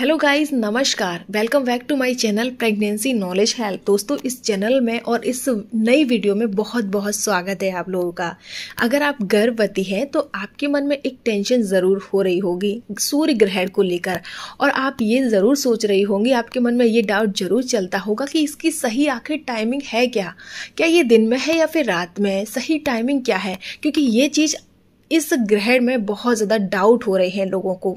hello guys नमस्कार welcome back to my channel pregnancy knowledge help दोस्तों इस channel में और इस नई वीडियो में बहुत बहुत स्वागत है आप लोगों का अगर आप गर्भवती हैं तो आपके मन में एक टेंशन ज़रूर हो रही होगी सूर्य ग्रहण को लेकर और आप ये ज़रूर सोच रही होंगी आपके मन में ये डाउट जरूर चलता होगा कि इसकी सही आखिर टाइमिंग है क्या क्या ये दिन में है या फिर रात में है सही टाइमिंग क्या है क्योंकि ये चीज़ इस ग्रहण में बहुत ज़्यादा डाउट हो रहे हैं लोगों को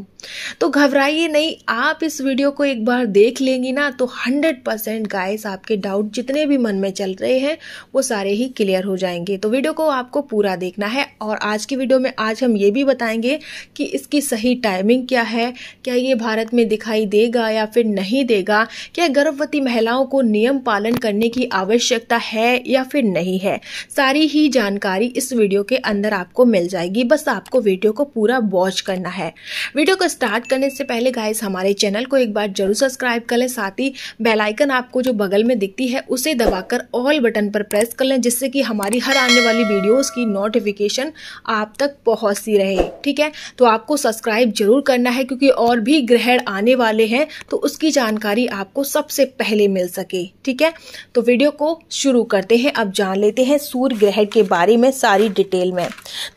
तो घबराइए नहीं आप इस वीडियो को एक बार देख लेंगी ना तो 100 परसेंट गाइस आपके डाउट जितने भी मन में चल रहे हैं वो सारे ही क्लियर हो जाएंगे तो वीडियो को आपको पूरा देखना है और आज की वीडियो में आज हम ये भी बताएंगे कि इसकी सही टाइमिंग क्या है क्या ये भारत में दिखाई देगा या फिर नहीं देगा क्या गर्भवती महिलाओं को नियम पालन करने की आवश्यकता है या फिर नहीं है सारी ही जानकारी इस वीडियो के अंदर आपको मिल जाएगी रहेगी बस आपको वीडियो को पूरा वॉच करना है वीडियो को स्टार्ट करने से पहले गाइस हमारे चैनल को एक बार जरूर सब्सक्राइब कर लें साथ ही बेलाइकन आपको जो बगल में दिखती है उसे दबाकर ऑल बटन पर प्रेस कर लें जिससे कि हमारी हर आने वाली वीडियोज़ की नोटिफिकेशन आप तक पहुँचती रहे ठीक है तो आपको सब्सक्राइब जरूर करना है क्योंकि और भी ग्रहण आने वाले हैं तो उसकी जानकारी आपको सबसे पहले मिल सके ठीक है तो वीडियो को शुरू करते हैं अब जान लेते हैं सूर्य ग्रहण के बारे में सारी डिटेल में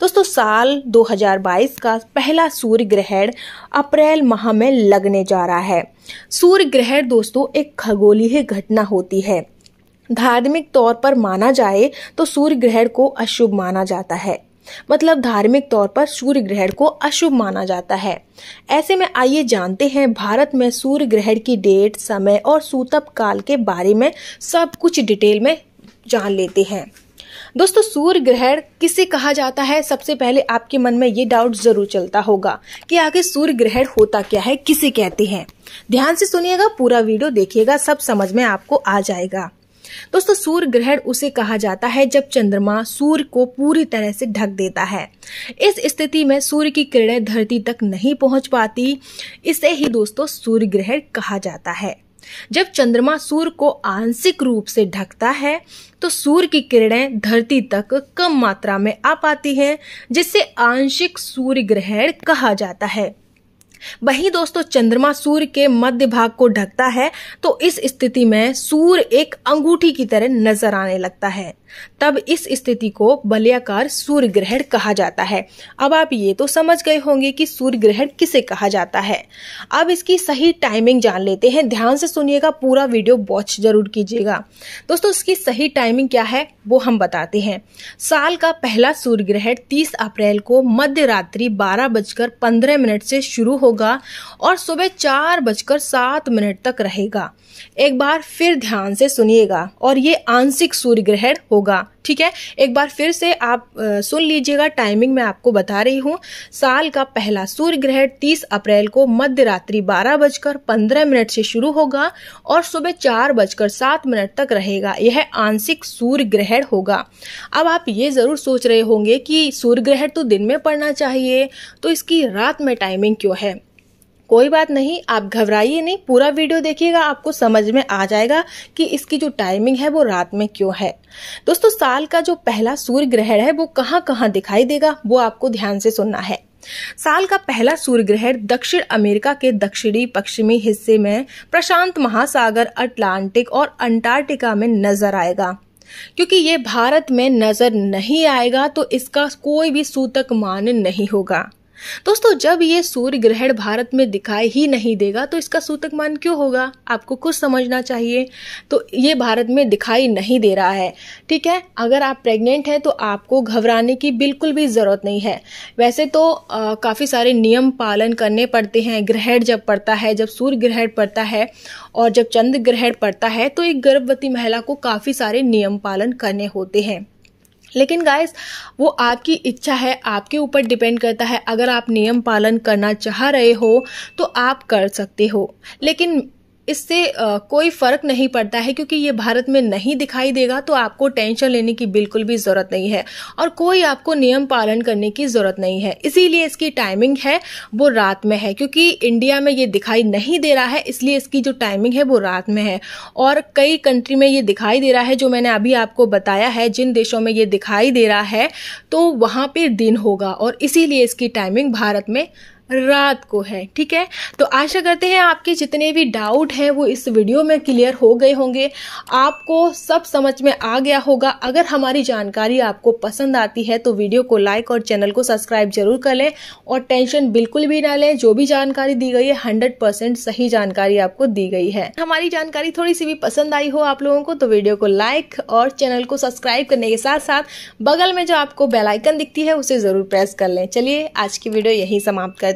दोस्तों सात साल 2022 का पहला सूर्य ग्रहण अप्रैल माह में लगने जा रहा है सूर्य ग्रहण दोस्तों एक खगोलीय घटना होती है धार्मिक तौर पर माना जाए तो सूर्य ग्रहण को अशुभ माना जाता है मतलब धार्मिक तौर पर सूर्य ग्रहण को अशुभ माना जाता है ऐसे में आइए जानते हैं भारत में सूर्य ग्रहण की डेट समय और सूतप काल के बारे में सब कुछ डिटेल में जान लेते हैं दोस्तों सूर्य ग्रहण किसे कहा जाता है सबसे पहले आपके मन में ये डाउट जरूर चलता होगा कि आगे सूर्य ग्रहण होता क्या है किसे कहते हैं ध्यान से सुनिएगा पूरा वीडियो देखिएगा सब समझ में आपको आ जाएगा दोस्तों सूर्य ग्रहण उसे कहा जाता है जब चंद्रमा सूर्य को पूरी तरह से ढक देता है इस स्थिति में सूर्य की किरणें धरती तक नहीं पहुंच पाती इसे ही दोस्तों सूर्य ग्रहण कहा जाता है जब चंद्रमा सूर्य को आंशिक रूप से ढकता है तो सूर्य की किरणें धरती तक कम मात्रा में आ पाती हैं जिसे आंशिक सूर्य ग्रहण कहा जाता है वहीं दोस्तों चंद्रमा सूर्य के मध्य भाग को ढकता है तो इस स्थिति में सूर्य एक अंगूठी की तरह नजर आने लगता है तब इस स्थिति को बलियाकार सूर्य ग्रहण कहा जाता है अब आप ये तो समझ गए होंगे कि सूर्य ग्रहण किसे कहा जाता है अब इसकी सही टाइमिंग जान लेते हैं ध्यान से सुनिएगा पूरा वीडियो वॉच जरूर कीजिएगा दोस्तों इसकी सही टाइमिंग क्या है वो हम बताते हैं साल का पहला सूर्य ग्रहण तीस अप्रैल को मध्य रात्रि बारह बजकर पंद्रह मिनट से शुरू हो होगा और सुबह चार बजकर सात मिनट तक रहेगा एक बार फिर ध्यान से सुनिएगा और ये आंशिक सूर्य ग्रहण होगा ठीक है एक बार फिर से आप सुन लीजिएगा टाइमिंग मैं आपको बता रही हूँ साल का पहला सूर्य ग्रहण 30 अप्रैल को मध्य रात्रि बारह बजकर पंद्रह मिनट से शुरू होगा और सुबह चार बजकर सात मिनट तक रहेगा यह आंशिक सूर्य ग्रहण होगा अब आप ये ज़रूर सोच रहे होंगे कि सूर्य ग्रहण तो दिन में पड़ना चाहिए तो इसकी रात में टाइमिंग क्यों है कोई बात नहीं आप घबराइए नहीं पूरा वीडियो देखिएगा आपको समझ में आ जाएगा कि इसकी जो टाइमिंग है वो रात में क्यों है दोस्तों साल का जो पहला सूर्य ग्रहण है वो कहाँ कहाँ दिखाई देगा वो आपको ध्यान से सुनना है साल का पहला सूर्य ग्रहण दक्षिण अमेरिका के दक्षिणी पश्चिमी हिस्से में प्रशांत महासागर अटलांटिक और अंटार्कटिका में नजर आएगा क्योंकि ये भारत में नजर नहीं आएगा तो इसका कोई भी सूतक मान नहीं होगा दोस्तों जब ये सूर्य ग्रहण भारत में दिखाई ही नहीं देगा तो इसका सूतक मान क्यों होगा आपको कुछ समझना चाहिए तो ये भारत में दिखाई नहीं दे रहा है ठीक है अगर आप प्रेग्नेंट हैं तो आपको घबराने की बिल्कुल भी ज़रूरत नहीं है वैसे तो काफ़ी सारे नियम पालन करने पड़ते हैं ग्रहण जब पड़ता है जब सूर्य ग्रहण पड़ता है और जब चंद्र ग्रहण पड़ता है तो एक गर्भवती महिला को काफ़ी सारे नियम पालन करने होते हैं लेकिन गाइस वो आपकी इच्छा है आपके ऊपर डिपेंड करता है अगर आप नियम पालन करना चाह रहे हो तो आप कर सकते हो लेकिन इससे कोई फर्क नहीं पड़ता है क्योंकि ये भारत में नहीं दिखाई देगा तो आपको टेंशन लेने की बिल्कुल भी ज़रूरत नहीं है और कोई आपको नियम पालन करने की ज़रूरत नहीं है इसीलिए इसकी टाइमिंग है वो रात में है क्योंकि इंडिया में ये दिखाई नहीं दे रहा है इसलिए इसकी जो टाइमिंग है वो रात में है और कई कंट्री में ये दिखाई दे रहा है जो मैंने अभी आपको बताया है जिन देशों में ये दिखाई दे रहा है तो वहाँ पर दिन होगा और इसीलिए इसकी टाइमिंग भारत में रात को है ठीक है तो आशा करते हैं आपके जितने भी डाउट हैं वो इस वीडियो में क्लियर हो गए होंगे आपको सब समझ में आ गया होगा अगर हमारी जानकारी आपको पसंद आती है तो वीडियो को लाइक और चैनल को सब्सक्राइब जरूर कर लें और टेंशन बिल्कुल भी ना लें जो भी जानकारी दी गई है हंड्रेड परसेंट सही जानकारी आपको दी गई है हमारी जानकारी थोड़ी सी भी पसंद आई हो आप लोगों को तो वीडियो को लाइक और चैनल को सब्सक्राइब करने के साथ साथ बगल में जो आपको बेलाइकन दिखती है उसे जरूर प्रेस कर लें चलिए आज की वीडियो यही समाप्त कर